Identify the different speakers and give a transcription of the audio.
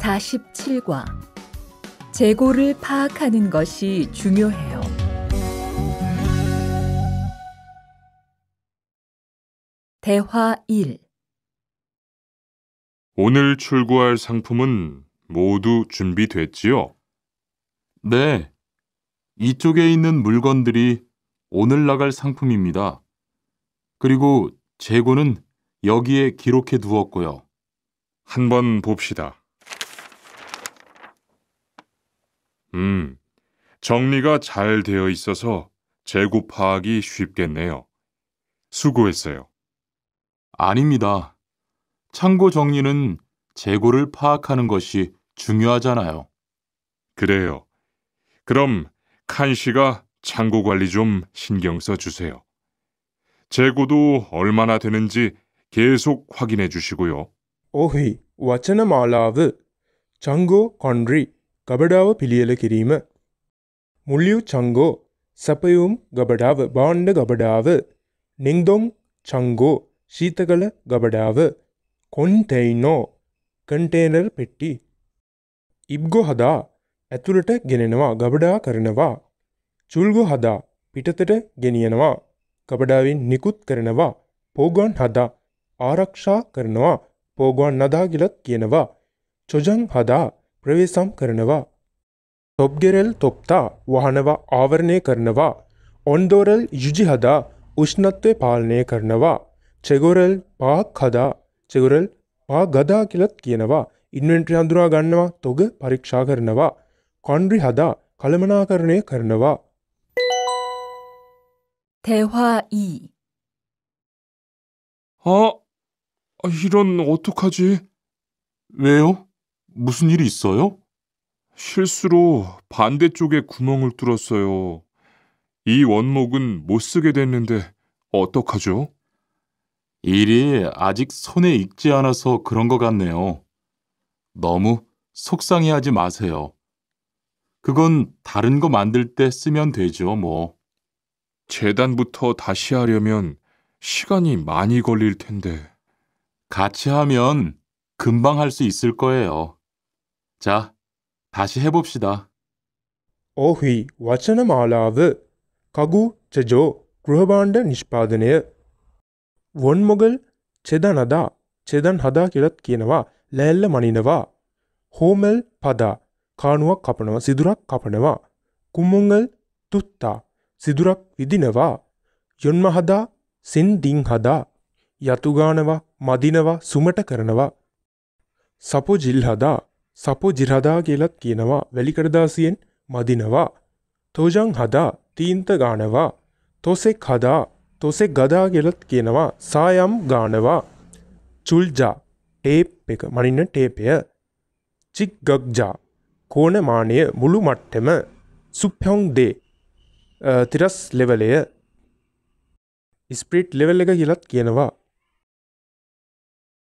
Speaker 1: 47과 재고를 파악하는 것이 중요해요. 대화 1
Speaker 2: 오늘 출고할 상품은 모두 준비됐지요? 네. 이쪽에 있는 물건들이 오늘 나갈 상품입니다. 그리고 재고는 여기에 기록해 두었고요. 한번 봅시다. 음, 정리가 잘 되어 있어서 재고 파악이 쉽겠네요. 수고했어요. 아닙니다. 창고 정리는 재고를 파악하는 것이 중요하잖아요. 그래요. 그럼 칸 씨가 창고 관리 좀 신경 써 주세요. 재고도 얼마나 되는지 계속 확인해 주시고요.
Speaker 1: 오히 와차나 말라브 창고 건리 ගබඩාව පිළියල කිරීම. මුල්ලියු චංගෝ සැපයුම් ගබඩාව බාණ්ඩ ගබඩාව නිංදොම් චංගෝ ශීතකල ගබඩාව කොන්තැයිනෝ කන්ටේනර් පෙට්ටි ඉබ්ගො හදා ඇතුළට ගෙනෙනවා ගබඩා කරනවා චුල්ගො හදා පිටතට ගෙනියනවා ගබඩාවෙන් නිකුත් කරනවා පෝගොන් හදා ආරක්ෂා කරනවා පෝගොන් නදාගිලත් කියනවා චොජං හදා ප්‍රවේසම් කරනවා. තොබ්ගෙරෙල් තොප්තා වහනවා ආවරණය කරනවා. ඔන්දෝරල් යුජිහදා උෂ්ණත්වය පාලනය කරනවා. චෙගොරල් පාක් හදා චෙගුරල් පා ගදා කියලත් කියනවා ඉන්වෙන්ට්‍රි අඳුරා ගන්නවා තොග පරීක්ෂා කරනවා. කොන්ඩ්‍රි හදා කළමනාකරණය කරනවා. 대화 2 아, 이런
Speaker 2: 어떡하지? 왜요? 무슨 일이 있어요? 실수로 반대쪽에 구멍을 뚫었어요. 이 원목은 못 쓰게 됐는데 어떡하죠? 일이 아직 손에 익지 않아서 그런 것 같네요. 너무 속상해하지 마세요. 그건 다른 거 만들 때 쓰면 되죠, 뭐. 재단부터 다시 하려면 시간이 많이 걸릴 텐데. 같이 하면 금방 할 수 있을 거예요. 자, 다시 해봅시다.
Speaker 1: ඔහි වචන මාලාව කගු චජෝ ගෘහභාණ්ඩ නිෂ්පාදනය වොන්මොගල් චෙදනදා චෙදන් හදා කියලත් කියනවා ලෑල්ල මනිනවා හෝමල් පදා කානුවක් කපනවා සිදුරක් කපනවා කුම්මුංගල් තුත්තා සිදුරක් විදිනවා යොන්මහදා සෙන්දිං හදා යතුගානවා මදිනවා සුමට කරනවා සපොජිල් හදා සපෝ ජිරහදා කියලත් කියනවා වැලිකඩදාසියෙන් මදිනවා. තෝජං හදා තීන්ත ගානවා. තොසෙක් හදා තොසෙක් ගදා කියලත් කියනවා සායම් ගානවා. චුල්ජා ටේප් එක මනින්න ටේපය චික්ගක්ජා කෝනමානය මුළු මට්ටම සුප්හොන් දේ තිරස් ලෙවලය ස්පිට් ලෙවල් එක කියලත් කියනවා